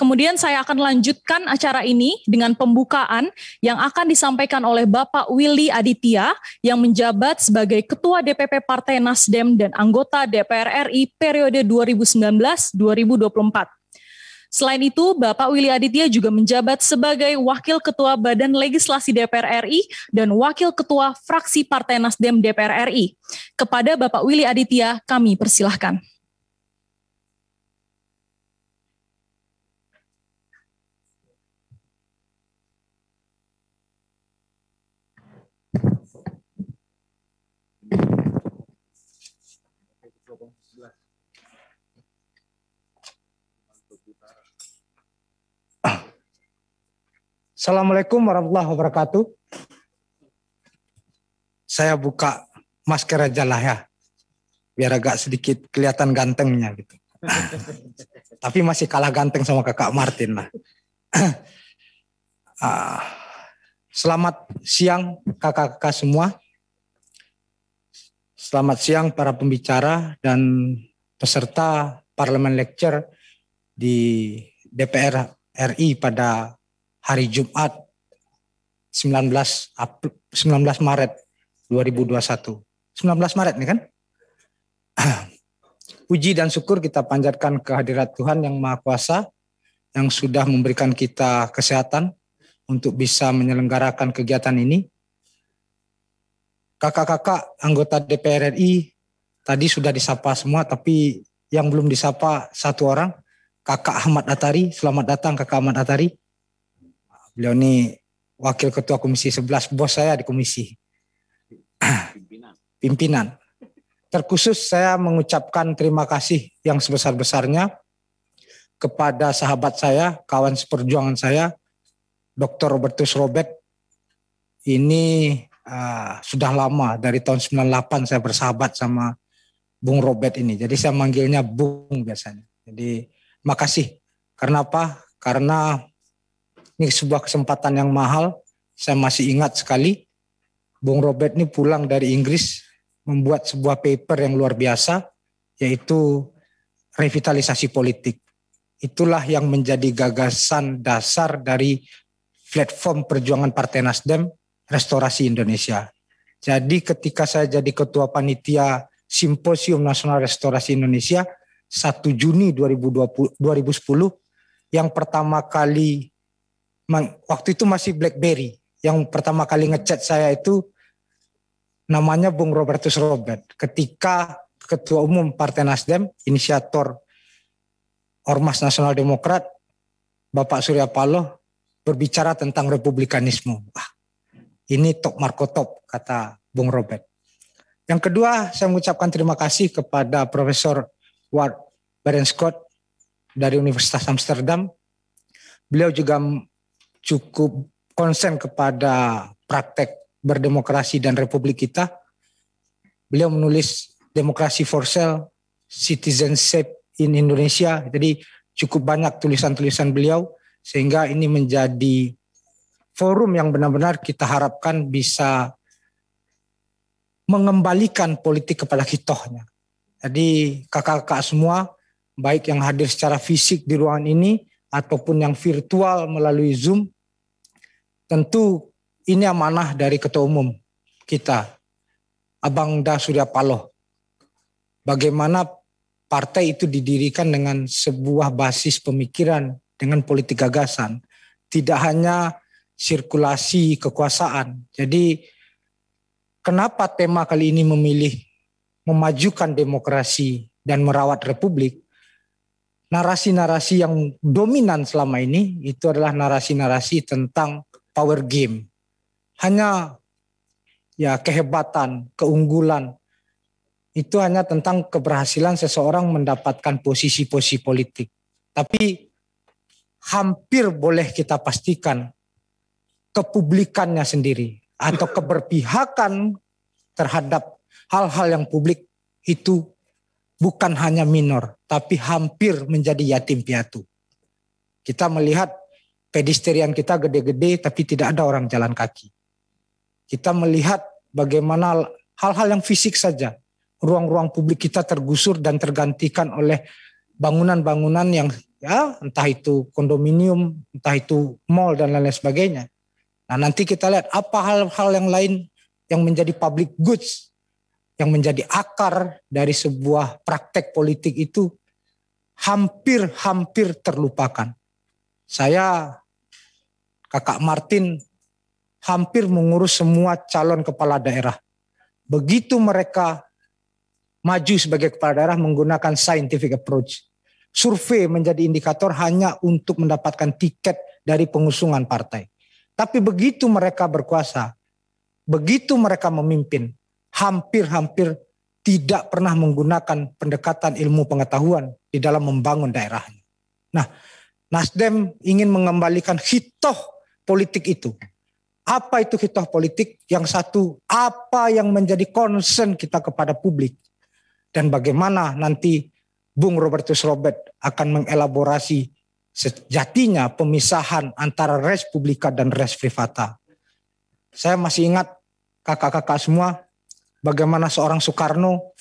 Kemudian saya akan lanjutkan acara ini dengan pembukaan yang akan disampaikan oleh Bapak Willy Aditya yang menjabat sebagai Ketua DPP Partai Nasdem dan anggota DPR RI periode 2019-2024. Selain itu, Bapak Willy Aditya juga menjabat sebagai Wakil Ketua Badan Legislasi DPR RI dan Wakil Ketua Fraksi Partai Nasdem DPR RI. Kepada Bapak Willy Aditya, kami persilahkan. Assalamualaikum warahmatullahi wabarakatuh. Saya buka masker aja lah ya, biar agak sedikit kelihatan gantengnya gitu. Tapi masih kalah ganteng sama kakak Martin lah. Ah, selamat siang kakak-kakak semua. Selamat siang para pembicara dan peserta Parlemen Lecture di DPR RI pada hari Jumat 19 19 Maret 2021. 19 Maret nih kan? Puji dan syukur kita panjatkan kehadirat Tuhan yang Maha Kuasa yang sudah memberikan kita kesehatan untuk bisa menyelenggarakan kegiatan ini. Kakak-kakak anggota DPR RI tadi sudah disapa semua tapi yang belum disapa satu orang, Kakak Ahmad Atari. Selamat datang Kakak Ahmad Atari. Beliau ini wakil ketua komisi 11 bos saya di komisi. Pimpinan. Pimpinan. Terkhusus saya mengucapkan terima kasih yang sebesar-besarnya kepada sahabat saya, kawan seperjuangan saya, Dr. Robertus Robert. Ini uh, sudah lama dari tahun 98 saya bersahabat sama Bung Robert ini. Jadi saya manggilnya Bung biasanya. Jadi makasih. Karena apa? Karena ini sebuah kesempatan yang mahal. Saya masih ingat sekali Bung Robert ini pulang dari Inggris membuat sebuah paper yang luar biasa yaitu revitalisasi politik. Itulah yang menjadi gagasan dasar dari platform perjuangan Partai Nasdem Restorasi Indonesia. Jadi ketika saya jadi ketua panitia Simposium Nasional Restorasi Indonesia 1 Juni 2020, 2010 yang pertama kali waktu itu masih BlackBerry. Yang pertama kali ngechat saya itu namanya Bung Robertus Robert. Ketika Ketua Umum Partai Nasdem, inisiator Ormas Nasional Demokrat, Bapak Surya Paloh berbicara tentang republikanisme. Wah, ini top Marco top, kata Bung Robert. Yang kedua, saya mengucapkan terima kasih kepada Profesor Ward Berenskot dari Universitas Amsterdam. Beliau juga cukup konsen kepada praktek berdemokrasi dan republik kita, beliau menulis Demokrasi for Sale, Citizenship in Indonesia. Jadi cukup banyak tulisan-tulisan beliau sehingga ini menjadi forum yang benar-benar kita harapkan bisa mengembalikan politik kepada kitohnya. Jadi kakak-kakak semua, baik yang hadir secara fisik di ruangan ini ataupun yang virtual melalui Zoom, tentu ini amanah dari Ketua Umum kita, Abang Da Surya Paloh. Bagaimana partai itu didirikan dengan sebuah basis pemikiran, dengan politik gagasan. Tidak hanya sirkulasi kekuasaan. Jadi kenapa tema kali ini memilih memajukan demokrasi dan merawat republik? narasi-narasi yang dominan selama ini itu adalah narasi-narasi tentang power game. Hanya ya kehebatan, keunggulan itu hanya tentang keberhasilan seseorang mendapatkan posisi-posisi politik. Tapi hampir boleh kita pastikan kepublikannya sendiri atau keberpihakan terhadap hal-hal yang publik itu bukan hanya minor, tapi hampir menjadi yatim piatu. Kita melihat pedestrian kita gede-gede, tapi tidak ada orang jalan kaki. Kita melihat bagaimana hal-hal yang fisik saja, ruang-ruang publik kita tergusur dan tergantikan oleh bangunan-bangunan yang ya entah itu kondominium, entah itu mall dan lain-lain sebagainya. Nah nanti kita lihat apa hal-hal yang lain yang menjadi public goods yang menjadi akar dari sebuah praktek politik itu hampir-hampir terlupakan. Saya, kakak Martin, hampir mengurus semua calon kepala daerah. Begitu mereka maju sebagai kepala daerah menggunakan scientific approach. Survei menjadi indikator hanya untuk mendapatkan tiket dari pengusungan partai. Tapi begitu mereka berkuasa, begitu mereka memimpin, hampir-hampir tidak pernah menggunakan pendekatan ilmu pengetahuan di dalam membangun daerahnya. Nah, Nasdem ingin mengembalikan hitoh politik itu. Apa itu hitoh politik? Yang satu, apa yang menjadi concern kita kepada publik? Dan bagaimana nanti Bung Robertus Robert akan mengelaborasi sejatinya pemisahan antara res publika dan res privata. Saya masih ingat kakak-kakak semua bagaimana seorang Soekarno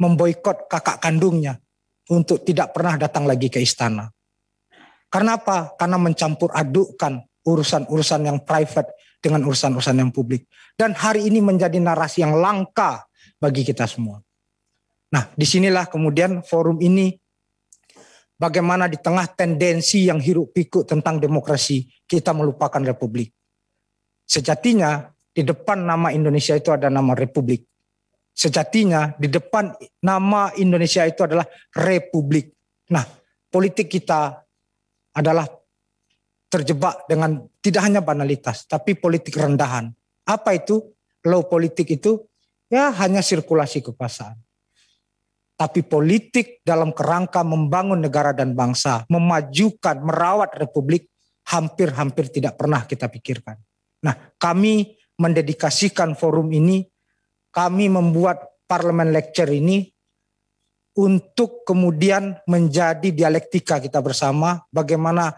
memboikot kakak kandungnya untuk tidak pernah datang lagi ke istana. Karena apa? Karena mencampur adukkan urusan-urusan yang private dengan urusan-urusan yang publik. Dan hari ini menjadi narasi yang langka bagi kita semua. Nah, disinilah kemudian forum ini bagaimana di tengah tendensi yang hiruk pikuk tentang demokrasi, kita melupakan republik. Sejatinya di depan nama Indonesia itu ada nama Republik. Sejatinya di depan nama Indonesia itu adalah Republik. Nah, politik kita adalah terjebak dengan tidak hanya banalitas, tapi politik rendahan. Apa itu? Low politik itu ya hanya sirkulasi kekuasaan. Tapi politik dalam kerangka membangun negara dan bangsa, memajukan, merawat republik, hampir-hampir tidak pernah kita pikirkan. Nah, kami mendedikasikan forum ini, kami membuat parlemen lecture ini untuk kemudian menjadi dialektika kita bersama bagaimana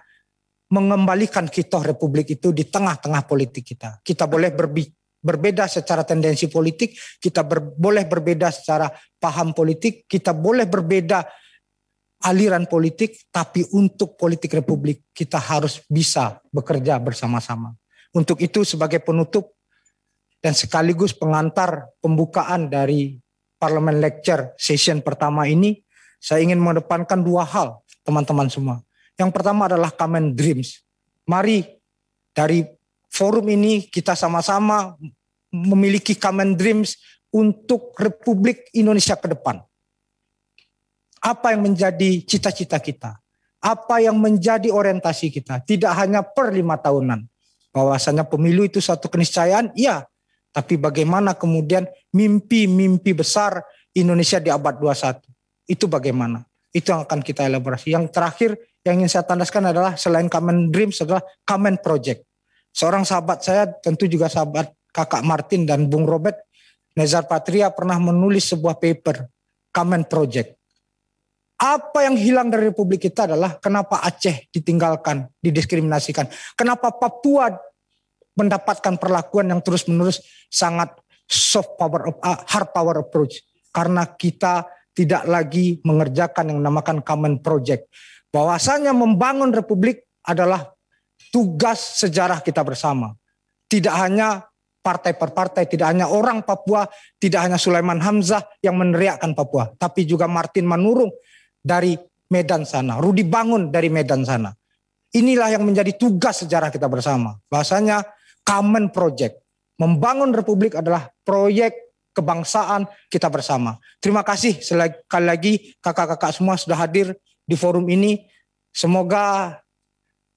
mengembalikan kitoh republik itu di tengah-tengah politik kita. Kita boleh berbi berbeda secara tendensi politik, kita ber boleh berbeda secara paham politik, kita boleh berbeda aliran politik, tapi untuk politik republik kita harus bisa bekerja bersama-sama. Untuk itu sebagai penutup dan sekaligus pengantar pembukaan dari Parlemen Lecture session pertama ini, saya ingin mengedepankan dua hal, teman-teman semua. Yang pertama adalah common dreams. Mari dari forum ini kita sama-sama memiliki common dreams untuk Republik Indonesia ke depan. Apa yang menjadi cita-cita kita? Apa yang menjadi orientasi kita? Tidak hanya per lima tahunan. Bahwasanya pemilu itu satu keniscayaan, iya tapi bagaimana kemudian mimpi-mimpi besar Indonesia di abad 21. Itu bagaimana? Itu yang akan kita elaborasi. Yang terakhir yang ingin saya tandaskan adalah selain Kamen Dream adalah Kamen Project. Seorang sahabat saya, tentu juga sahabat kakak Martin dan Bung Robert, Nezar Patria pernah menulis sebuah paper, Kamen Project. Apa yang hilang dari republik kita adalah kenapa Aceh ditinggalkan, didiskriminasikan. Kenapa Papua mendapatkan perlakuan yang terus-menerus sangat soft power of, uh, hard power approach karena kita tidak lagi mengerjakan yang namakan common project. Bahwasanya membangun republik adalah tugas sejarah kita bersama. Tidak hanya partai per partai, tidak hanya orang Papua, tidak hanya Sulaiman Hamzah yang meneriakkan Papua, tapi juga Martin Manurung dari Medan sana, Rudi Bangun dari Medan sana. Inilah yang menjadi tugas sejarah kita bersama. Bahasanya common project. Membangun republik adalah proyek kebangsaan kita bersama. Terima kasih sekali lagi kakak-kakak semua sudah hadir di forum ini. Semoga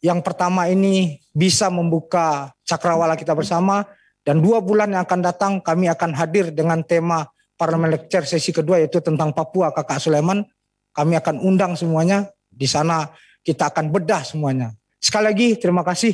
yang pertama ini bisa membuka cakrawala kita bersama dan dua bulan yang akan datang kami akan hadir dengan tema Parlemen Lecture sesi kedua yaitu tentang Papua kakak Sulaiman. Kami akan undang semuanya di sana kita akan bedah semuanya. Sekali lagi terima kasih.